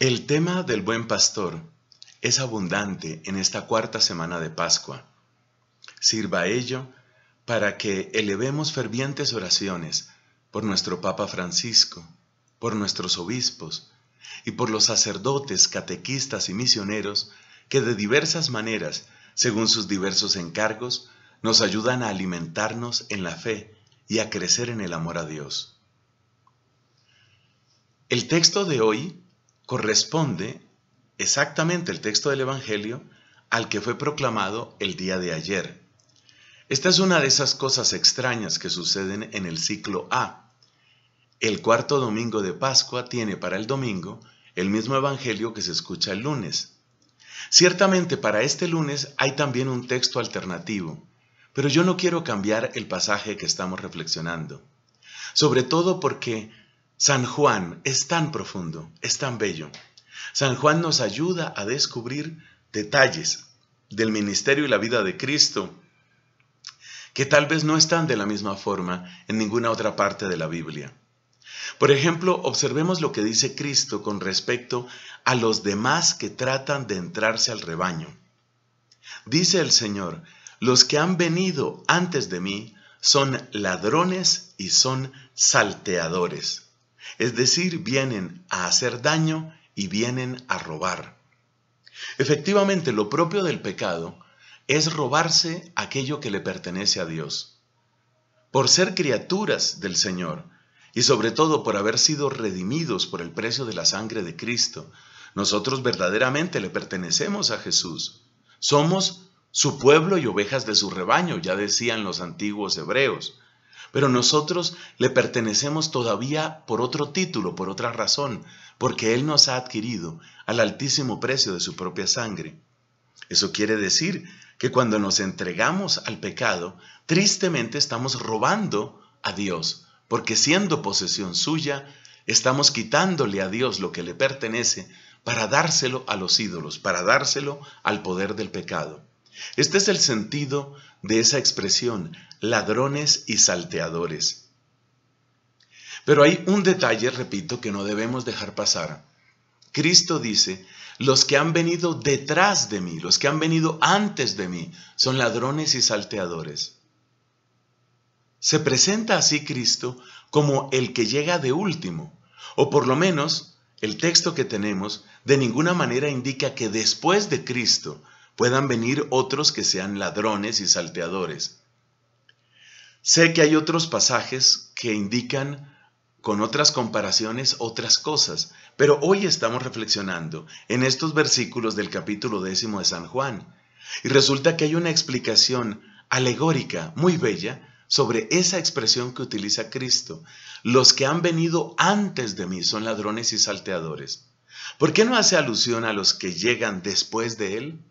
El tema del buen pastor es abundante en esta cuarta semana de Pascua. Sirva ello para que elevemos fervientes oraciones por nuestro Papa Francisco, por nuestros obispos y por los sacerdotes, catequistas y misioneros que de diversas maneras, según sus diversos encargos, nos ayudan a alimentarnos en la fe y a crecer en el amor a Dios. El texto de hoy corresponde exactamente el texto del Evangelio al que fue proclamado el día de ayer. Esta es una de esas cosas extrañas que suceden en el ciclo A. El cuarto domingo de Pascua tiene para el domingo el mismo Evangelio que se escucha el lunes. Ciertamente para este lunes hay también un texto alternativo, pero yo no quiero cambiar el pasaje que estamos reflexionando, sobre todo porque San Juan es tan profundo, es tan bello. San Juan nos ayuda a descubrir detalles del ministerio y la vida de Cristo que tal vez no están de la misma forma en ninguna otra parte de la Biblia. Por ejemplo, observemos lo que dice Cristo con respecto a los demás que tratan de entrarse al rebaño. Dice el Señor, los que han venido antes de mí son ladrones y son salteadores. Es decir, vienen a hacer daño y vienen a robar. Efectivamente, lo propio del pecado es robarse aquello que le pertenece a Dios. Por ser criaturas del Señor y sobre todo por haber sido redimidos por el precio de la sangre de Cristo, nosotros verdaderamente le pertenecemos a Jesús. Somos su pueblo y ovejas de su rebaño, ya decían los antiguos hebreos. Pero nosotros le pertenecemos todavía por otro título, por otra razón, porque Él nos ha adquirido al altísimo precio de su propia sangre. Eso quiere decir que cuando nos entregamos al pecado, tristemente estamos robando a Dios, porque siendo posesión suya, estamos quitándole a Dios lo que le pertenece para dárselo a los ídolos, para dárselo al poder del pecado. Este es el sentido de esa expresión, ladrones y salteadores. Pero hay un detalle, repito, que no debemos dejar pasar. Cristo dice, los que han venido detrás de mí, los que han venido antes de mí, son ladrones y salteadores. Se presenta así Cristo como el que llega de último, o por lo menos el texto que tenemos de ninguna manera indica que después de Cristo puedan venir otros que sean ladrones y salteadores. Sé que hay otros pasajes que indican con otras comparaciones otras cosas, pero hoy estamos reflexionando en estos versículos del capítulo décimo de San Juan, y resulta que hay una explicación alegórica muy bella sobre esa expresión que utiliza Cristo. Los que han venido antes de mí son ladrones y salteadores. ¿Por qué no hace alusión a los que llegan después de Él?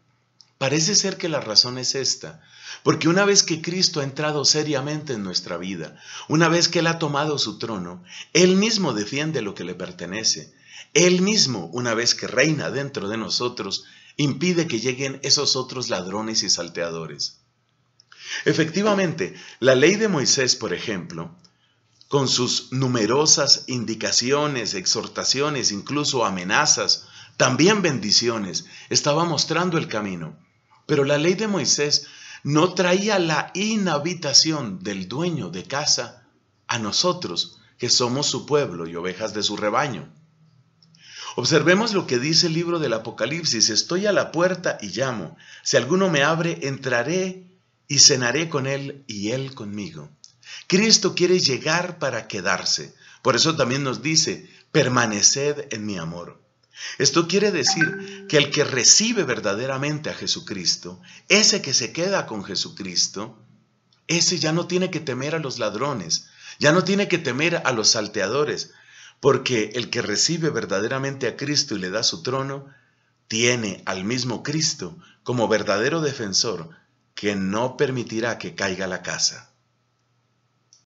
Parece ser que la razón es esta, porque una vez que Cristo ha entrado seriamente en nuestra vida, una vez que Él ha tomado su trono, Él mismo defiende lo que le pertenece, Él mismo, una vez que reina dentro de nosotros, impide que lleguen esos otros ladrones y salteadores. Efectivamente, la ley de Moisés, por ejemplo, con sus numerosas indicaciones, exhortaciones, incluso amenazas, también bendiciones, estaba mostrando el camino. Pero la ley de Moisés no traía la inhabitación del dueño de casa a nosotros, que somos su pueblo y ovejas de su rebaño. Observemos lo que dice el libro del Apocalipsis. Estoy a la puerta y llamo. Si alguno me abre, entraré y cenaré con él y él conmigo. Cristo quiere llegar para quedarse. Por eso también nos dice, permaneced en mi amor. Esto quiere decir que el que recibe verdaderamente a Jesucristo, ese que se queda con Jesucristo, ese ya no tiene que temer a los ladrones, ya no tiene que temer a los salteadores, porque el que recibe verdaderamente a Cristo y le da su trono, tiene al mismo Cristo como verdadero defensor que no permitirá que caiga la casa.